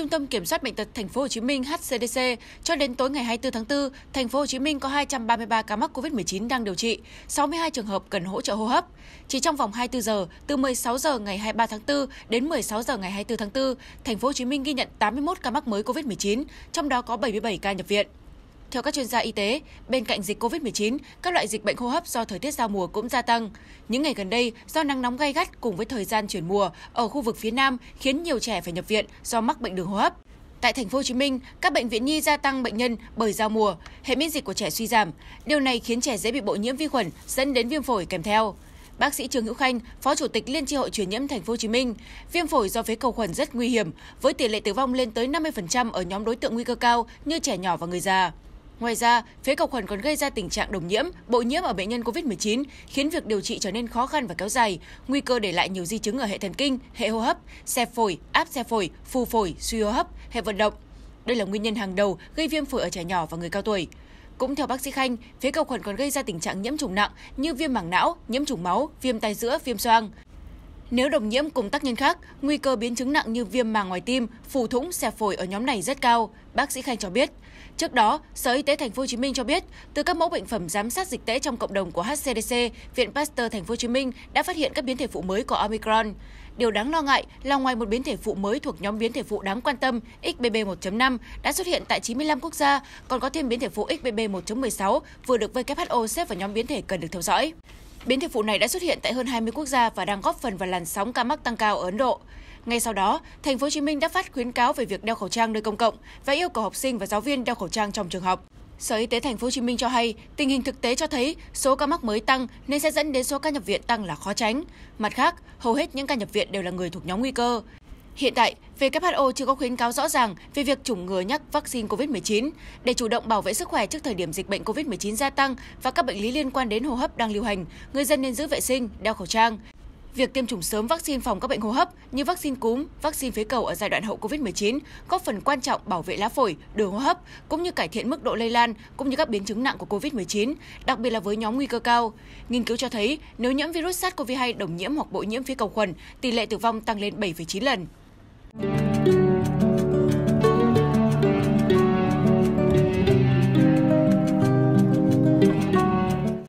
Trung tâm Kiểm soát bệnh tật Thành phố Hồ Chí Minh HCDC, cho đến tối ngày 24 tháng 4, Thành phố Hồ Chí Minh có 233 ca mắc COVID-19 đang điều trị, 62 trường hợp cần hỗ trợ hô hấp. Chỉ trong vòng 24 giờ, từ 16 giờ ngày 23 tháng 4 đến 16 giờ ngày 24 tháng 4, Thành phố Hồ Chí Minh ghi nhận 81 ca mắc mới COVID-19, trong đó có 77 ca nhập viện. Theo các chuyên gia y tế, bên cạnh dịch COVID-19, các loại dịch bệnh hô hấp do thời tiết giao mùa cũng gia tăng. Những ngày gần đây, do nắng nóng gay gắt cùng với thời gian chuyển mùa ở khu vực phía Nam khiến nhiều trẻ phải nhập viện do mắc bệnh đường hô hấp. Tại thành phố Hồ Chí Minh, các bệnh viện nhi gia tăng bệnh nhân bởi giao mùa, hệ miễn dịch của trẻ suy giảm. Điều này khiến trẻ dễ bị bội nhiễm vi khuẩn dẫn đến viêm phổi kèm theo. Bác sĩ Trương Hữu Khanh, Phó Chủ tịch Liên tri hội truyền nhiễm thành phố Hồ Chí Minh, viêm phổi do phế cầu khuẩn rất nguy hiểm với tỷ lệ tử vong lên tới 50% ở nhóm đối tượng nguy cơ cao như trẻ nhỏ và người già. Ngoài ra, phế cầu khuẩn còn gây ra tình trạng đồng nhiễm, bội nhiễm ở bệnh nhân COVID-19, khiến việc điều trị trở nên khó khăn và kéo dài, nguy cơ để lại nhiều di chứng ở hệ thần kinh, hệ hô hấp, xe phổi, áp xe phổi, phù phổi, suy hô hấp, hệ vận động. Đây là nguyên nhân hàng đầu gây viêm phổi ở trẻ nhỏ và người cao tuổi. Cũng theo bác sĩ Khanh, phế cầu khuẩn còn gây ra tình trạng nhiễm trùng nặng như viêm màng não, nhiễm trùng máu, viêm tai giữa, viêm xoang. Nếu đồng nhiễm cùng tác nhân khác, nguy cơ biến chứng nặng như viêm màng ngoài tim, phù thủng, xẹp phổi ở nhóm này rất cao, bác sĩ Khanh cho biết. Trước đó, Sở Y tế Thành phố Hồ Chí Minh cho biết, từ các mẫu bệnh phẩm giám sát dịch tễ trong cộng đồng của HCDC, Viện Pasteur Thành phố Hồ Chí Minh đã phát hiện các biến thể phụ mới của Omicron. Điều đáng lo ngại là ngoài một biến thể phụ mới thuộc nhóm biến thể phụ đáng quan tâm XBB 1.5 đã xuất hiện tại 95 quốc gia, còn có thêm biến thể phụ XBB 1.16 vừa được WHO xếp vào nhóm biến thể cần được theo dõi. Biến thể phụ này đã xuất hiện tại hơn 20 quốc gia và đang góp phần vào làn sóng ca mắc tăng cao ở Ấn Độ. Ngay sau đó, thành phố Hồ Chí Minh đã phát khuyến cáo về việc đeo khẩu trang nơi công cộng và yêu cầu học sinh và giáo viên đeo khẩu trang trong trường học. Sở Y tế thành phố Hồ Chí Minh cho hay, tình hình thực tế cho thấy số ca mắc mới tăng nên sẽ dẫn đến số ca nhập viện tăng là khó tránh. Mặt khác, hầu hết những ca nhập viện đều là người thuộc nhóm nguy cơ. Hiện tại, WHO chưa có khuyến cáo rõ ràng về việc chủng ngừa nhắc vaccine COVID-19 để chủ động bảo vệ sức khỏe trước thời điểm dịch bệnh COVID-19 gia tăng và các bệnh lý liên quan đến hô hấp đang lưu hành. Người dân nên giữ vệ sinh, đeo khẩu trang. Việc tiêm chủng sớm vaccine phòng các bệnh hô hấp như vaccine cúm, vaccine phế cầu ở giai đoạn hậu COVID-19 góp phần quan trọng bảo vệ lá phổi, đường hô hấp, cũng như cải thiện mức độ lây lan, cũng như các biến chứng nặng của COVID-19, đặc biệt là với nhóm nguy cơ cao. Nghiên cứu cho thấy, nếu nhiễm virus SARS-CoV-2 đồng nhiễm hoặc bội nhiễm phế cầu khuẩn, tỷ lệ tử vong tăng lên 7,9 lần. Thank you.